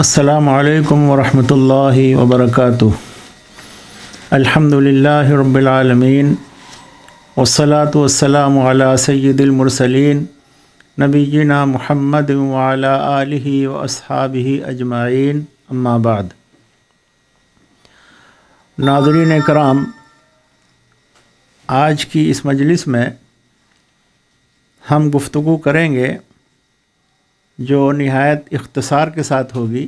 असलकम वरहमल वबरक अल्हम्दुलिल्लाह रब्बिलआलमीन वसलात वसलाम अला सय्यिदिलमुरसलीन नबीना मुहम्मद वाला आलिहि व असहाबिहि अजमाइन अम्माबाद नाजरीन कराम आज की इस मजलिस में हम गुफ्तु करेंगे जो नहायत इख्तसार के साथ होगी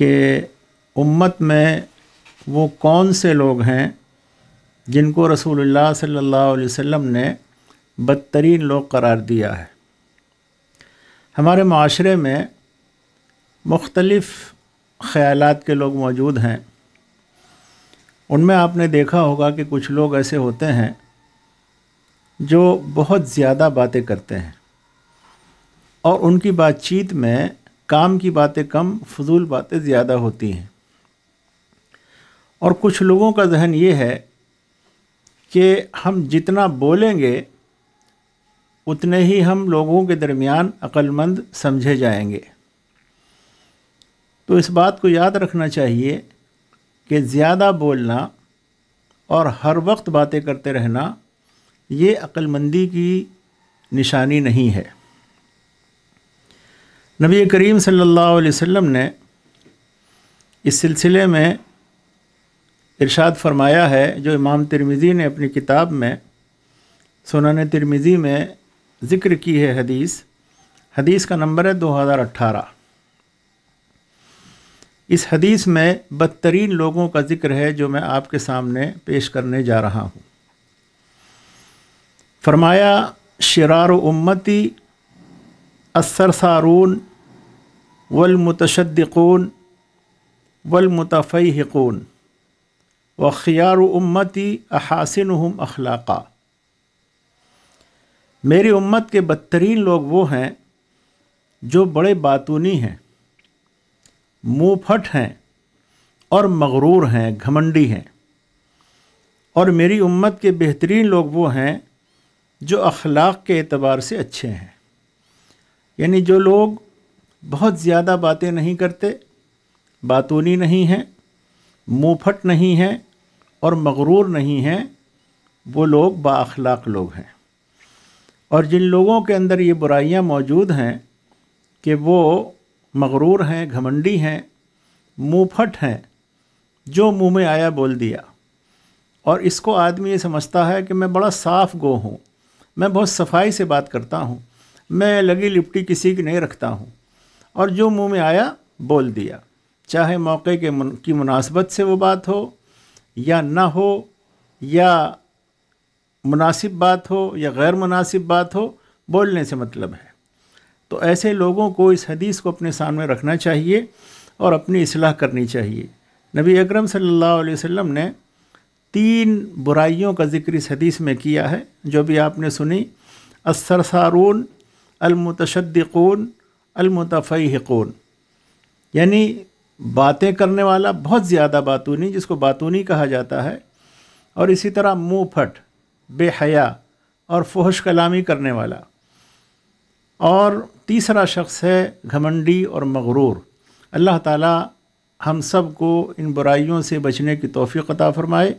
कि उम्मत में वो कौन से लोग हैं जिनको रसूलुल्लाह सल्लल्लाहु अलैहि वसल्लम ने बदतरीन लोग करार दिया है हमारे माशरे में मुख्तलफ़ ख़्याल के लोग मौजूद हैं उनमें आपने देखा होगा कि कुछ लोग ऐसे होते हैं जो बहुत ज़्यादा बातें करते हैं और उनकी बातचीत में काम की बातें कम फजूल बातें ज़्यादा होती हैं और कुछ लोगों का जहन ये है कि हम जितना बोलेंगे उतने ही हम लोगों के दरमियान अक्लमंद समझे जाएंगे तो इस बात को याद रखना चाहिए कि ज़्यादा बोलना और हर वक्त बातें करते रहना ये अक्लमंदी की निशानी नहीं है नबी करीम सल्लल्लाहु अलैहि वसल्लम ने इस सिलसिले में इरशाद फरमाया है जो इमाम तिरमिज़ी ने अपनी किताब में सुनान तिरमिज़ी में ज़िक्र की है हदीस हदीस का नंबर है 2018 इस हदीस में बदतरीन लोगों का ज़िक्र है जो मैं आपके सामने पेश करने जा रहा हूँ फरमाया शरार उम्मती असरसारून वलमतशद्दून व ख़ियार उम्मती अहासिन हम अखलाक़ा मेरी उम्मत के बदतरीन लोग वो हैं जो बड़े बातूनी हैं मुँहफट हैं और मगरूर हैं घमंडी हैं और मेरी उम्मत के बेहतरीन लोग वो हैं जो अखलाक के अतबार से अच्छे हैं यानी जो लोग बहुत ज़्यादा बातें नहीं करते बातूनी नहीं हैं मुँहफट नहीं हैं और मगरूर नहीं हैं वो लोग बाखलाक लोग हैं और जिन लोगों के अंदर ये बुराइयाँ मौजूद हैं कि वो मगरूर हैं घमंडी हैं मुँहफट हैं जो मुँह में आया बोल दिया और इसको आदमी ये समझता है कि मैं बड़ा साफ़ गो हूँ मैं बहुत सफाई से बात करता हूँ मैं लगी लिपटी किसी की नहीं रखता हूँ और जो मुंह में आया बोल दिया चाहे मौके के मुन, की मुनासबत से वो बात हो या ना हो या मुनासिब बात हो या गैर मुनासिब बात हो बोलने से मतलब है तो ऐसे लोगों को इस हदीस को अपने सामने रखना चाहिए और अपनी असलाह करनी चाहिए नबी अकरम सल्लल्लाहु अलैहि वसल्लम ने तीन बुराइयों का जिक्र इस हदीस में किया है जो भी आपने सुनी असरसारून अलमतशद्दिकून अलमतफ़ीकून यानी बातें करने वाला बहुत ज़्यादा बातूनी जिसको बातूनी कहा जाता है और इसी तरह मुँह फट बेहया और फोहश कलामी करने वाला और तीसरा शख्स है घमंडी और मगरूर अल्लाह ताला हम सब को इन बुराइयों से बचने की तोफ़ी अता फ़रमाए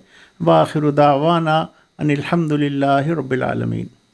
वाखिर दावाना अनिलहमदिल्ला रबालमीन